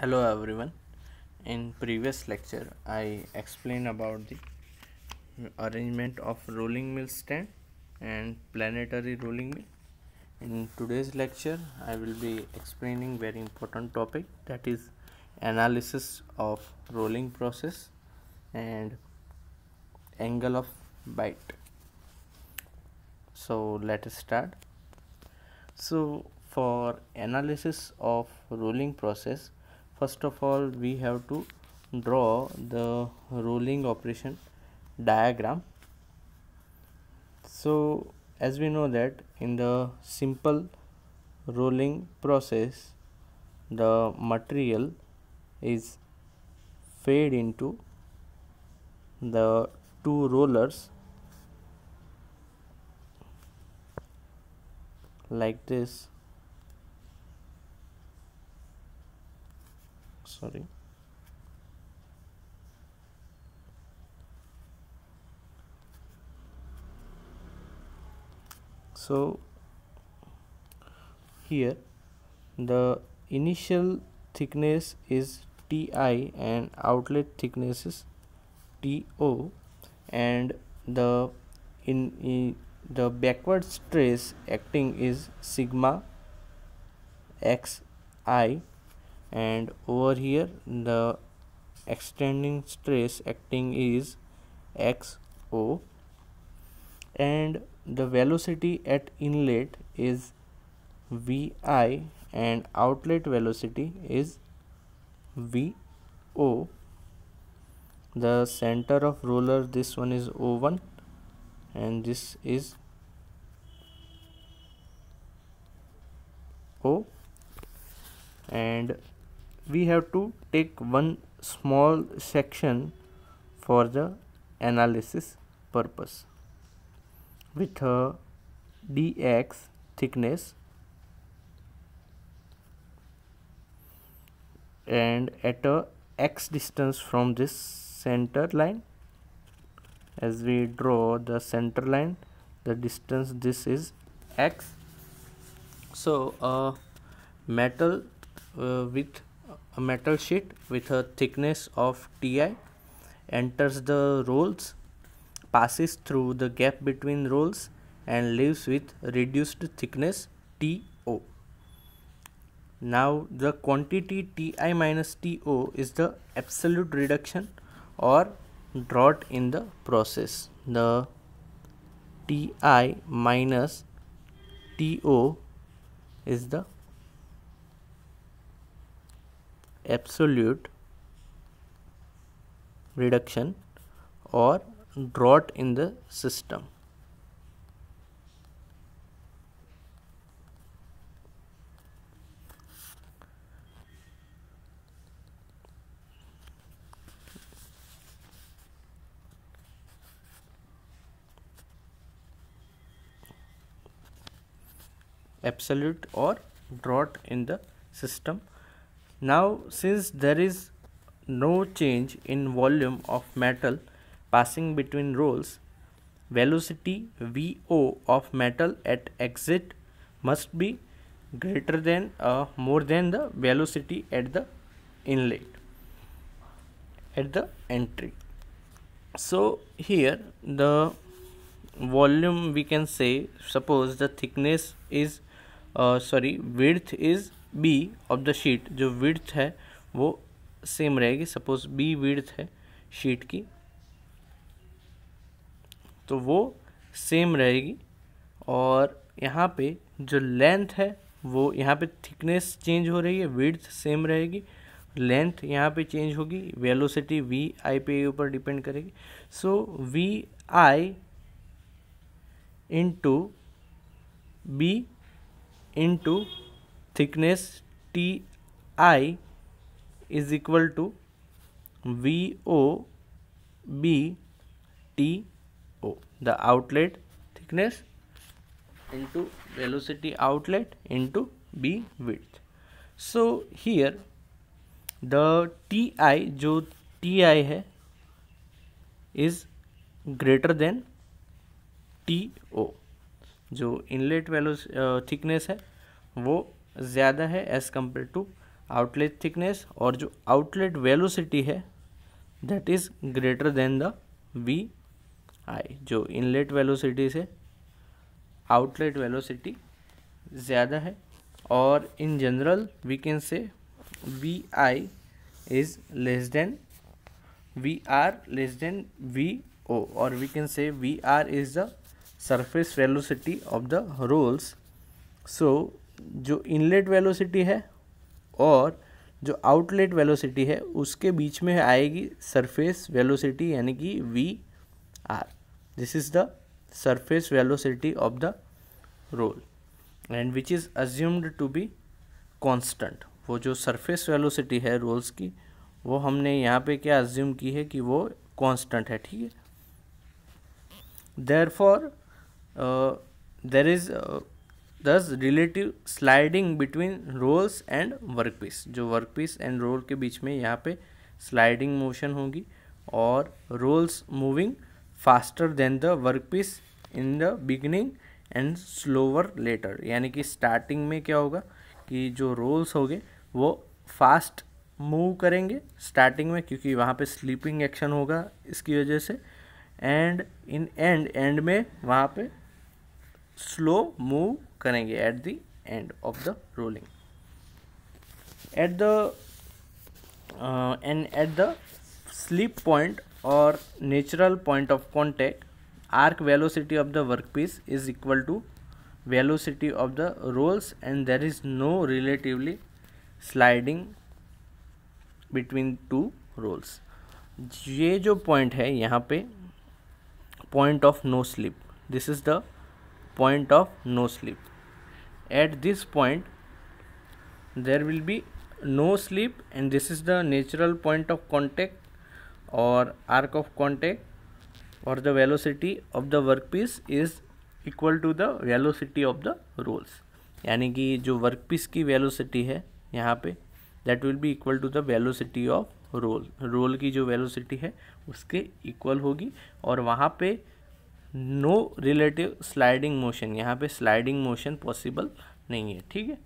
hello everyone in previous lecture i explained about the arrangement of rolling mill stand and planetary rolling mill in today's lecture i will be explaining very important topic that is analysis of rolling process and angle of bite so let us start so for analysis of rolling process first of all we have to draw the rolling operation diagram so as we know that in the simple rolling process the material is fed into the two rollers like this sorry so here the initial thickness is ti and outlet thickness is to and the in, in the backward stress acting is sigma xi and over here the extending stress acting is xo and the velocity at inlet is vi and outlet velocity is vo the center of roller this one is o1 and this is o and we have to take one small section for the analysis purpose with a dx thickness and at a x distance from this center line as we draw the center line the distance this is x so a uh, metal uh, with a metal sheet with a thickness of Ti enters the rolls, passes through the gap between rolls and leaves with reduced thickness TO. Now the quantity Ti minus TO is the absolute reduction or drought in the process. The Ti minus TO is the absolute reduction or drought in the system. absolute or drought in the system now since there is no change in volume of metal passing between rolls, velocity VO of metal at exit must be greater than uh, more than the velocity at the inlet at the entry so here the volume we can say suppose the thickness is uh, sorry width is B of the sheet जो width है वो same रहेगी suppose B width है sheet की तो वो same रहेगी और यहाँ पे जो लेंथ है वो यहाँ पे थिकनेस चेंज हो रही है विड्थ सेम रहेगी लेंथ यहाँ पे चेंज होगी वेलोसिटी वी आई पे ऊपर डिपेंड करेगी so V I into B into thickness T I is equal to V O B T O the outlet thickness into velocity outlet into b width so here the ti जो ti है is greater than to जो inlet velo thickness है वो ज़्यादा है as compare to outlet thickness और जो outlet velocity है that is greater than the V I जो इनलेट वेलोसिटी से आउटलेट वेलोसिटी ज़्यादा है और in general we can say V I is less than V R less than V O और we can say V R is the surface velocity of the rolls so जो inlet velocity है और जो outlet velocity है उसके बीच में आएगी surface velocity यानी कि V R this is the surface velocity of the roll and which is assumed to be constant वो जो सरफेस वेलोसिटी है रोल्स की वो हमने यहाँ पे क्या अज्यूम की है कि वो कांस्टेंट है ठीक है therefore there is thus relative sliding between rolls and work piece जो वर्क पीस एंड रोल के बीच में यहाँ पे स्लाइडिंग मोशन होगी और rolls moving faster than the work piece in the beginning and slower later यानी कि स्टार्टिंग में क्या होगा कि जो रोल्स होंगे वो फास्ट मूव करेंगे स्टार्टिंग में क्योंकि वहाँ पे स्लीपिंग एक्शन होगा इसकी वजह से एंड इन एंड एंड में वहाँ पे स्लो मूव करेंगे at the end of the rolling at the end at the slip point और natural point of contact arc velocity of the work piece is equal to velocity of the rolls and there is no relatively sliding between two rolls ये जो point है यहाँ पे point of no slip this is the point of no slip. At this point there will be no slip and this is the natural point of contact or arc of contact or the velocity of the workpiece is equal to the velocity of the rolls yani ki jo workpiece ki velocity hai yahan pe that will be equal to the velocity of roll roll ki jo velocity hai uske equal hogi aur wahan pe no relative sliding motion यहाँ पे sliding motion possible नहीं है ठीक है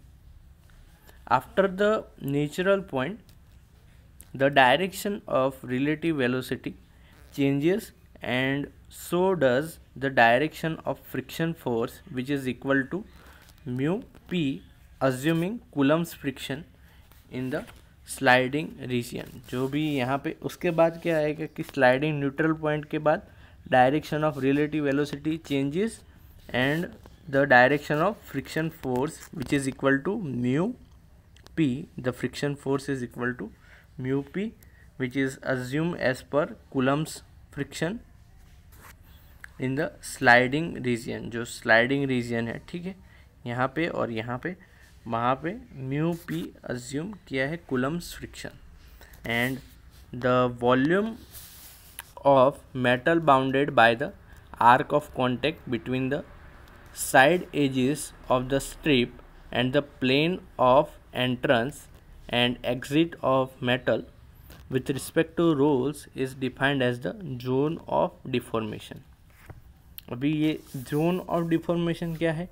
after the natural point the direction of relative velocity changes and so does the direction of friction force which is equal to mu P assuming Coulomb's friction in the sliding region जो भी यहाँ पे उसके बाद क्या आएगा कि sliding neutral point के बाद direction of relative velocity changes and the direction of friction force which is equal to mu p the friction force is equal to mu p which is assumed as per coulomb's friction in the sliding region जो sliding region है ठीक है यहाँ पे और यहाँ पे वहाँ पे म्यू पी अज्यूम किया है Coulomb's friction and the volume of metal bounded by the arc of contact between the side edges of the strip and the plane of entrance and exit of metal with respect to rolls is defined as the zone of deformation अभी ये zone of deformation क्या है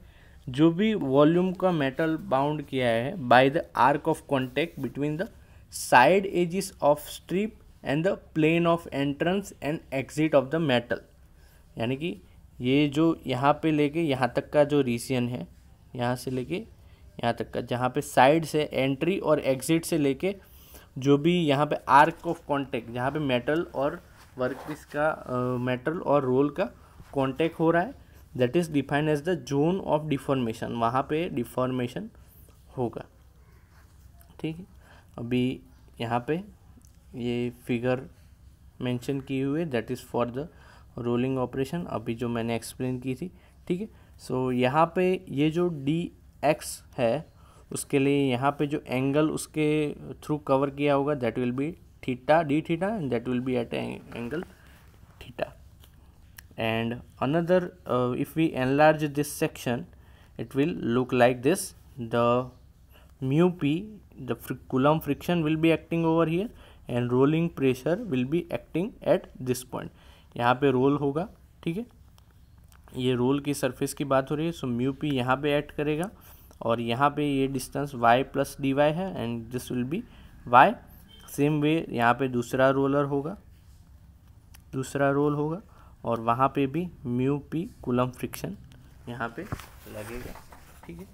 जो भी volume का metal bound किया है by the arc of contact between the side edges of strip and the plane of entrance and exit of the metal यानी कि ये जो यहाँ पे लेके यहाँ तक का जो रीजन है यहाँ से लेके यहाँ तक का जहाँ पे साइड से एंट्री और एग्जिट से लेके जो भी यहाँ पे आर्क ऑफ कॉन्टेक्ट जहाँ पे मेटल और वर्कपीस का मेटल uh, और रोल का कॉन्टेक्ट हो रहा है that is defined as the zone of deformation वहाँ पे डिफॉर्मेशन होगा ठीक है अभी यहाँ पे ये फिगर मेंशन किए हुए that is for the rolling operation अभी जो मैंने एक्सप्लेन की थी ठीक है सो यहाँ पे ये जो डी एक्स है उसके लिए यहाँ पे जो एंगल उसके थ्रू कवर किया होगा that will be theta D theta and that will be at angle theta and another if we enlarge this section it will look like this the mu P the Coulomb friction will be acting over here and rolling pressure will be acting at this point यहाँ पे role होगा ठीक है ये role की surface की बात हो रही है सो म्यू पी यहाँ पे एक्ट करेगा और यहाँ पे ये distance Y plus D Y है and this will be Y same way यहाँ पे दूसरा रोलर होगा दूसरा रोल होगा और वहाँ पे भी म्यू पी कुलम फ्रिक्शन यहाँ पे लगेगा ठीक है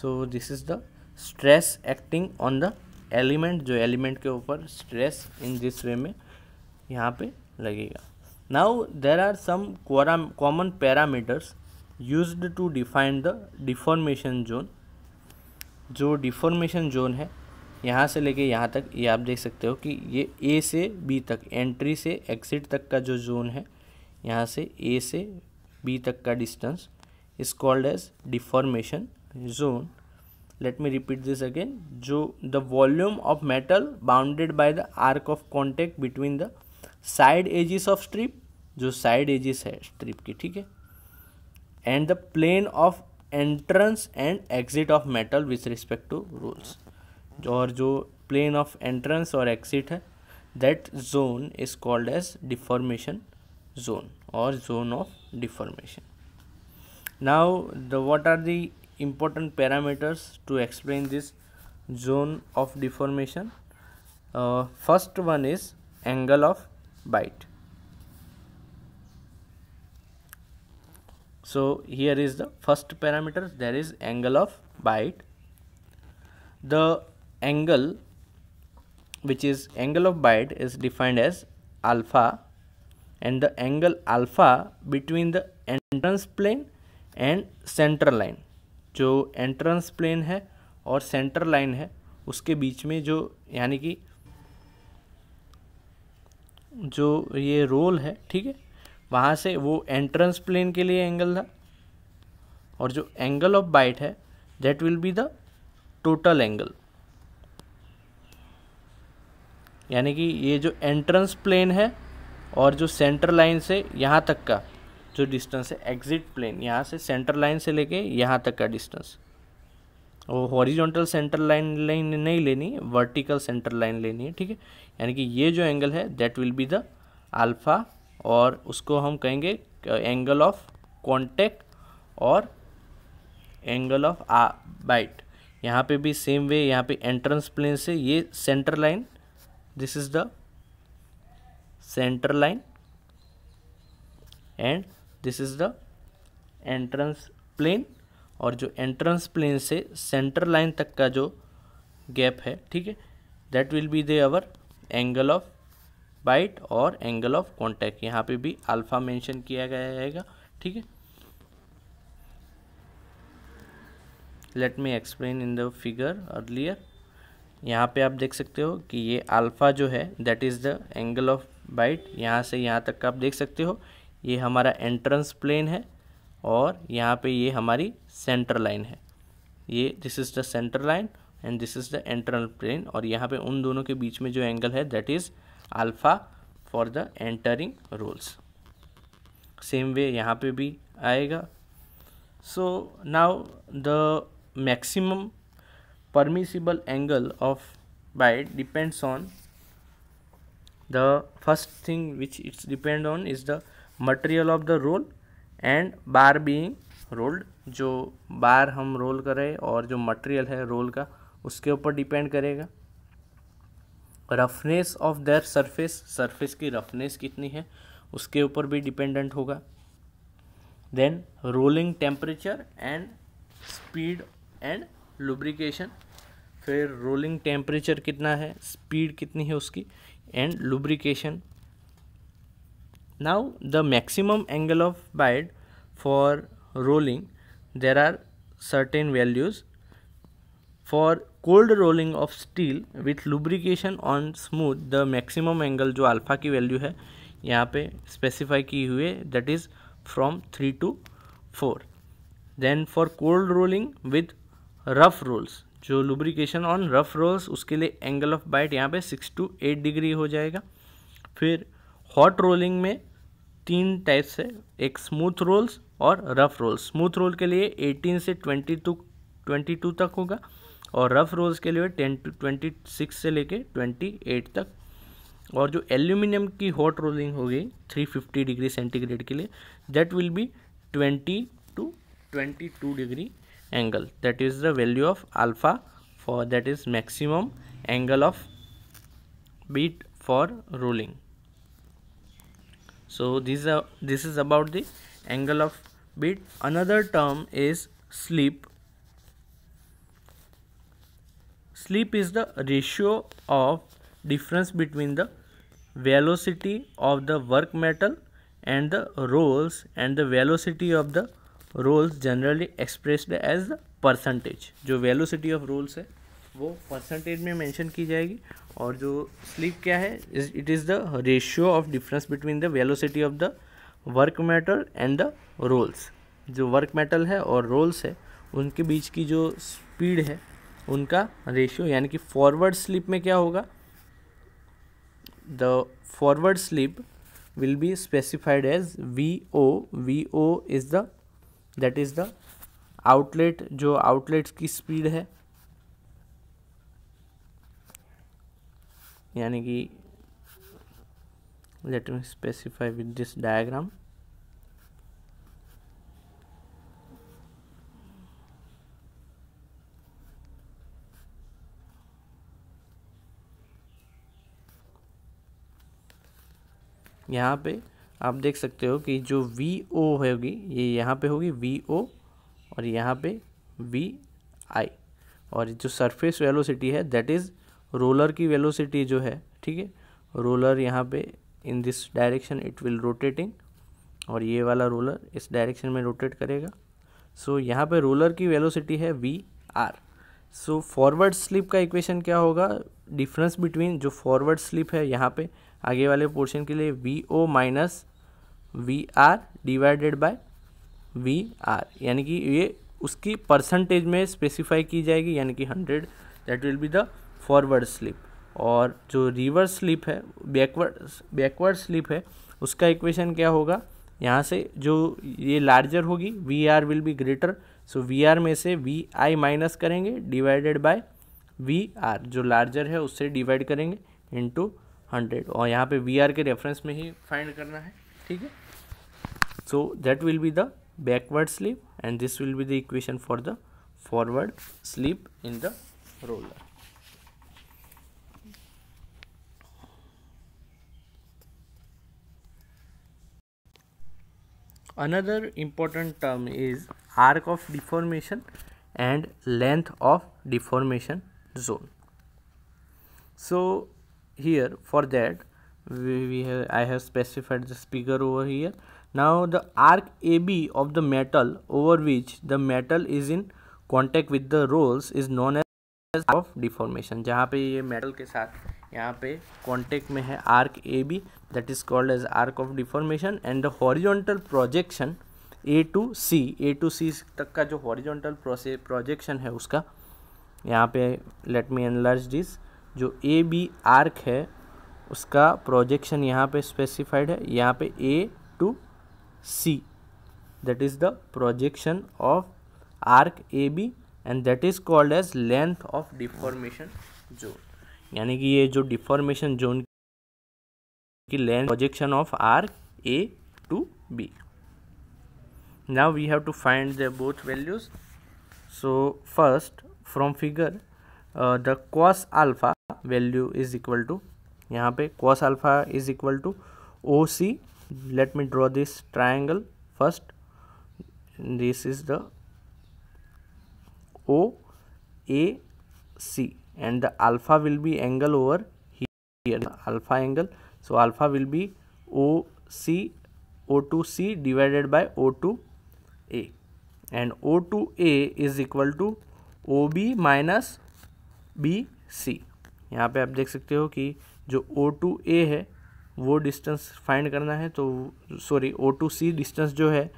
so this is the stress acting on the element जो एलिमेंट के ऊपर स्ट्रेस इन दिस वे में यहाँ पे लगेगा now there are some common parameters use to define the deformation zone जो डिफॉर्मेशन जोन है यहाँ से लेके यहाँ तक ये यह आप देख सकते हो कि ये ए से बी तक एंट्री से एक्सिट तक का जो जोन है यहाँ से ए से बी तक का distance is called as deformation zone let me repeat this again jo the volume of metal bounded by the arc of contact between the side edges of strip jo side edges hai strip and the plane of entrance and exit of metal with respect to rolls jo the plane of entrance or exit hai that zone is called as deformation zone or zone of deformation now what are the important parameters to explain this zone of deformation uh, first one is angle of bite so here is the first parameter there is angle of bite the angle which is angle of bite is defined as alpha and the angle alpha between the entrance plane and center line जो entrance plane है और centre line है उसके बीच में जो यानी कि जो ये रोल है ठीक है वहाँ से वो एंट्रेंस प्लेन के लिए एंगल था और जो एंगल ऑफ बाइट है that will be the total angle यानी कि ये जो एंट्रेंस प्लेन है और जो सेंटर लाइन से यहाँ तक का जो डिस्टेंस है एग्जिट प्लेन यहाँ से सेंटर लाइन से लेके यहाँ तक का डिस्टेंस वो हॉरिजॉन्टल सेंटर लाइन लाइन नहीं लेनी वर्टिकल सेंटर लाइन लेनी है ठीक है यानी कि ये जो एंगल है that will be the alpha और उसको हम कहेंगे एंगल ऑफ कॉन्टेक्ट और एंगल ऑफ आ बाइट यहाँ पे भी सेम वे यहाँ पे एंट्रेंस प्लेन से ये centre line this is the centre line and this is the entrance plane और जो एंट्रेंस प्लेन से सेंटर लाइन तक का जो गैप है ठीक है that will be the our angle of bite और एंगल ऑफ कॉन्टैक्ट यहाँ पे भी अल्फा मेंशन किया गया जाएगा ठीक है let me explain in the figure earlier यहाँ पे आप देख सकते हो कि ये अल्फा जो है that is the angle of bite यहाँ से यहाँ तक का आप देख सकते हो ये हमारा एंट्रेंस प्लेन है और यहाँ पे ये हमारी सेंटर लाइन है ये this is the centre line and this is the entrance plane और यहाँ पे उन दोनों के बीच में जो एंगल है that is alpha for the entering rolls same way यहाँ पे भी आएगा so now the maximum permissible angle of bite depends on the first thing which it's depend on is the material of the roll and bar being rolled जो bar हम role करें और जो material है रोल का उसके ऊपर depend करेगा roughness of their surface surface की रफनेस कितनी है उसके ऊपर भी डिपेंडेंट होगा then rolling temperature and speed and lubrication फिर रोलिंग टेम्परेचर कितना है स्पीड कितनी है उसकी and lubrication now the maximum angle of bite for rolling there are certain values for cold rolling of steel with lubrication on smooth the maximum angle जो alpha की value है यहाँ pe specify की हुई है that is from three to four then for cold rolling with rough rolls जो lubrication on rough rolls उसके लिए एंगल ऑफ बाइट यहाँ पे सिक्स टू एट डिग्री हो जाएगा फिर हॉट रोलिंग में तीन टाइप्स है एक स्मूथ रोल्स और रफ़ रोल्स स्मूथ रोल के लिए 18 से 22 22 तक होगा और रफ़ रोल्स के लिए 10 टू 26 से लेके 28 तक और जो एल्यूमिनियम की हॉट रोलिंग होगी 350 डिग्री सेंटीग्रेड के लिए that will be 20 to 22 degree angle that is the value of alpha for that is maximum angle of bite for rolling so this, uh, this is about the angle of beat another term is slip slip is the ratio of difference between the velocity of the work metal and the rolls and the velocity of the rolls generally expressed as the percentage जो velocity of rolls है वो percentage में mention की जाएगी और जो slip क्या है it is the ratio of difference between the velocity of the work metal and the rolls जो वर्क मेटल है और रोल्स है उनके बीच की जो स्पीड है उनका रेशियो यानी कि फॉरवर्ड स्लिप में क्या होगा the forward slip will specified as V O V O is the that is the outlet जो आउटलेट की स्पीड है यानी कि let me specify with this diagram यहाँ पे आप देख सकते हो कि जो वी ओ होगी ये यहाँ पे होगी वी ओ और यहाँ पे वी आई और जो सरफेस वेलोसिटी है दैट इज़ रोलर की वेलोसिटी जो है ठीक है रोलर यहाँ पे in this direction it will rotating और ये वाला रोलर इस डायरेक्शन में रोटेट करेगा सो so, यहाँ पे रोलर की वेलोसिटी है V R so forward slip का इक्वेशन क्या होगा डिफरेंस बिटवीन जो फॉरवर्ड स्लिप है यहाँ पे आगे वाले पोर्शन के लिए V O minus V R divided by V R यानी कि ये उसकी परसेंटेज में स्पेसिफाई की जाएगी यानी कि hundred that will be the forward slip और जो रिवर्स स्लिप है बैकवर्ड बैकवर्ड स्लिप है उसका इक्वेशन क्या होगा यहाँ से जो ये लार्जर होगी V R will be greater so V R में से वी आई माइनस करेंगे डिवाइडेड बाय वी आर जो लार्जर है उससे डिवाइड करेंगे इंटू हंड्रेड और यहाँ पे वी आर के रेफरेंस में ही फाइंड करना है ठीक है so that will be the backward slip and this will be the equation for the forward slip in the roller Another important term is arc of deformation and length of deformation zone. So here for that we, we have, I have specified the speaker over here. Now the arc AB of the metal over which the metal is in contact with the rolls is known as arc of deformation. जहाँ पे ये metal के साथ यहाँ पे contact में है arc A B that is called as arc of deformation and the horizontal projection A to C A to C तक का जो हॉरिजॉन्टल प्रोजेक्शन है उसका यहाँ पे लेट मी एनलर्ज दिस जो ए बी आर्क है उसका प्रोजेक्शन यहाँ पे स्पेसिफाइड है यहाँ पे A to C that is the projection of arc A B and that is called as length of deformation zone यानी कि ये जो डिफॉर्मेशन जोन की length projection of arc A to B now we have to find the both values so first from figure the cos alpha value is equal to यहाँ पे cos alpha is equal to O C let me draw this triangle first this is the O A C and the alpha will be angle over here alpha angle so alpha will be OC O2C divided by O2A and O2A is equal to OB minus B C यहाँ पे आप देख सकते हो कि जो O2A है वो डिस्टेंस फाइंड करना है तो सॉरी O2C डिस्टेंस जो है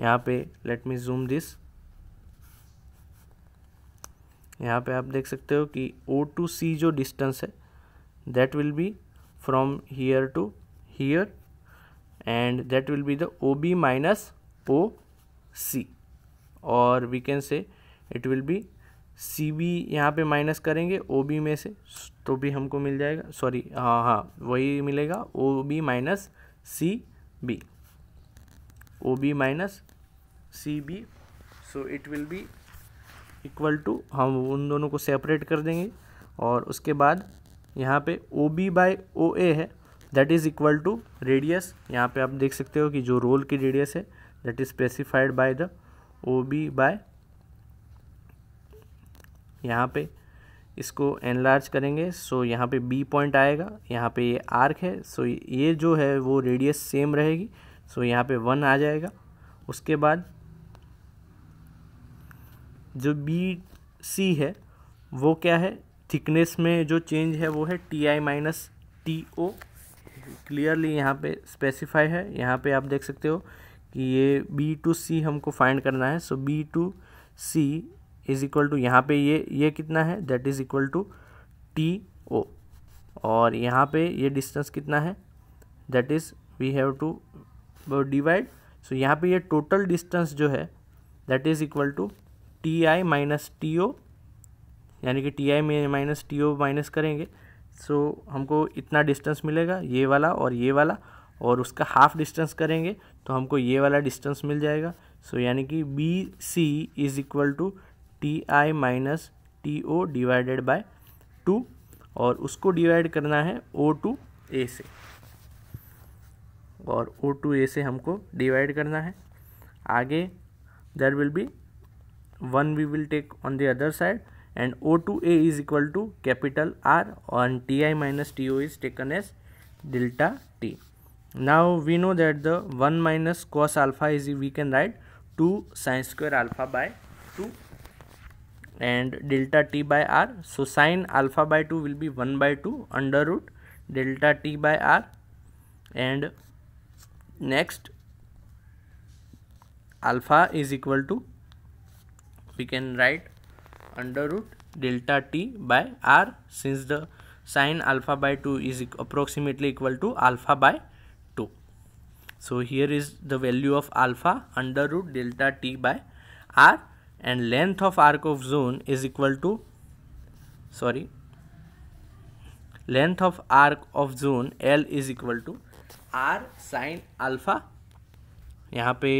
यहाँ पे लेट मी जूम दिस यहाँ पे आप देख सकते हो कि ओ टू सी जो डिस्टेंस है that will be from here to here and that will be the O B minus O C और we can say it will be C B यहाँ पर माइनस करेंगे ओ बी में से तो भी हमको मिल जाएगा सॉरी हाँ हाँ वही मिलेगा O B minus C B O B minus C B so it will be equal to हम उन दोनों को सेपरेट कर देंगे और उसके बाद यहाँ पे O B by O A है that is equal to radius यहाँ पे आप देख सकते हो कि जो रोल की रेडियस है that is specified by the O B by यहाँ पे इसको एनलार्ज करेंगे सो यहाँ पे बी पॉइंट आएगा यहाँ पे ये आर्क है सो ये जो है वो रेडियस सेम रहेगी सो यहाँ पे वन आ जाएगा उसके बाद जो बी सी है वो क्या है थिकनेस में जो चेंज है वो है T I minus T O clearly यहाँ पे स्पेसिफाई है यहाँ पे आप देख सकते हो कि ये बी टू सी हमको फाइंड करना है so B to C is equal to यहाँ पे ये ये कितना है that is equal to T O और यहाँ पे ये डिस्टेंस कितना है that is we have to divide so यहाँ पे ये टोटल डिस्टेंस जो है that is equal to T I minus T O यानी कि टी आई में माइनस टी ओ माइनस करेंगे सो हमको इतना डिस्टेंस मिलेगा ये वाला और ये वाला और उसका हाफ डिस्टेंस करेंगे तो हमको ये वाला डिस्टेंस मिल जाएगा सो so, यानी कि B C is equal to T I minus T O divided by two और उसको डिवाइड करना है ओ टू ए से और ओ टू ए से हमको डिवाइड करना है आगे there will be 1 we will take on the other side and O2A is equal to capital R on Ti minus To is taken as delta T. Now we know that the 1 minus cos alpha is we can write 2 sine square alpha by 2 and delta T by R. So sine alpha by 2 will be 1 by 2 under root delta T by R and next alpha is equal to we can write under root delta t by r since the sine alpha by 2 is approximately equal to alpha by 2 so here is the value of alpha under root delta t by r and length of arc of zone is equal to sorry length of arc of zone l is equal to r sin alpha यहाँ पे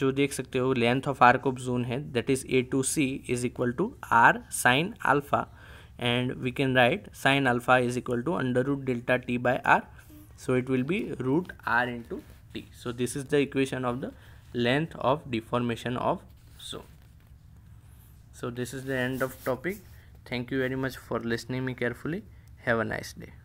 जो देख सकते हो length of arc of zone है that is A to C is equal to R sine alpha and we can write sine alpha is equal to under root delta T by R so it will be root R into T so this is the equation of the length of deformation of zone so this is the end of topic thank you very much for listening me carefully have a nice day